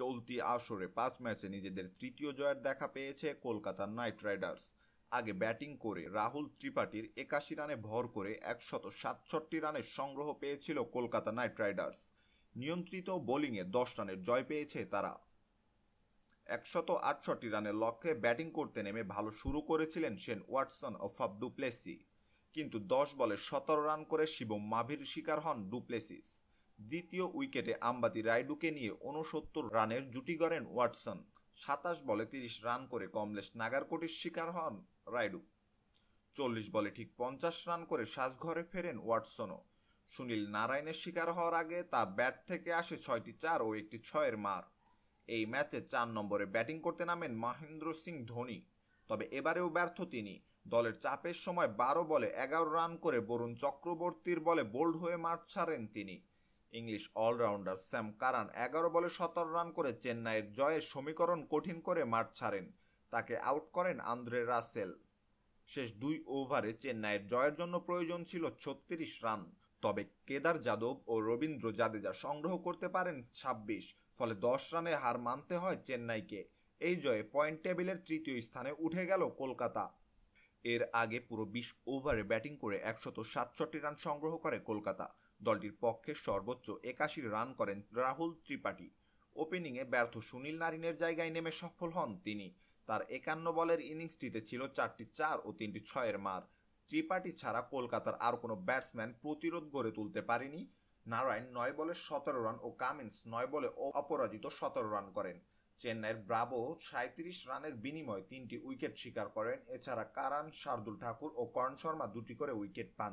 চলতি আসরে পাঁচ ম্যাচে নিজেদের তৃতীয় জয়ের দেখা পেয়েছে কলকাতা নাইট রাইডার্স আগে ব্যাটিং করে রাহুল ত্রিপাঠীর একাশি রানে ভর করে একশত সাতষট্টি রানের সংগ্রহ পেয়েছিল কলকাতা নাইট রাইডার্স নিয়ন্ত্রিত বোলিংয়ে দশ রানের জয় পেয়েছে তারা একশত আটষট্টি রানের লক্ষ্যে ব্যাটিং করতে নেমে ভালো শুরু করেছিলেন সেন ওয়াটসন ও ফাব ডুপ্লেসি কিন্তু দশ বলে সতেরো রান করে শিবম মাভির শিকার হন ডুপ্লেসিস দ্বিতীয় উইকেটে আম্বাতি রাইডুকে নিয়ে ঊনসত্তর রানের জুটি গড়েন ওয়াটসন সাতাশ বলে তিরিশ রান করে কমলেশ নাগারকোটির শিকার হন রাইডু চল্লিশ বলে ঠিক পঞ্চাশ রান করে সাজঘরে ফেরেন ওয়াটসনও সুনীল নারায়ণের শিকার হওয়ার আগে তার ব্যাট থেকে আসে ছয়টি চার ও একটি ছয়ের মার এই ম্যাচে চার নম্বরে ব্যাটিং করতে নামেন মহেন্দ্র সিং ধোনি তবে এবারেও ব্যর্থ তিনি দলের চাপের সময় বারো বলে এগারো রান করে বরুণ চক্রবর্তীর বলে বোল্ড হয়ে মাঠ ছাড়েন তিনি ইংলিশ অলরাউন্ডার স্যাম কারান এগারো বলে সতেরো রান করে চেন্নাইয়ের জয়ের সমীকরণ কঠিন করে মাঠ ছাড়েন তাকে আউট করেন আন্দ্রে রাসেল শেষ দুই ওভারে চেন্নাইয়ের জয়ের জন্য প্রয়োজন ছিল ছত্রিশ রান তবে কেদার যাদব ও রবীন্দ্র জাদেজা সংগ্রহ করতে পারেন ২৬ ফলে দশ রানে হার মানতে হয় চেন্নাইকে এই জয়ে পয়েন্ট টেবিলের তৃতীয় স্থানে উঠে গেল কলকাতা এর আগে পুরো বিশ ওভারে ব্যাটিং করে একশত সাতষট্টি রান সংগ্রহ করে কলকাতা দলটির পক্ষে সর্বোচ্চ একাশি রান করেন রাহুল ত্রিপাঠী ওপেনিংয়ে ব্যর্থ সুনীল নারিনের জায়গায় নেমে সফল হন তিনি তার একান্ন বলের ইনিংসটিতে ছিল চারটি চার ও তিনটি ছয়ের মার ত্রিপাঠী ছাড়া কলকাতার আর কোনো ব্যাটসম্যান প্রতিরোধ গড়ে তুলতে পারেনি নারায়ণ নয় বলে সতেরো রান ও কামিন্স নয় বলে অপরাজিত সতেরো রান করেন চেন্নাইয়ের ব্রাভো সাঁত্রিশ রানের বিনিময়ে তিনটি উইকেট শিকার করেন এছাড়া কারান শার্দুল ঠাকুর ও কর্ণ শর্মা দুটি করে উইকেট পান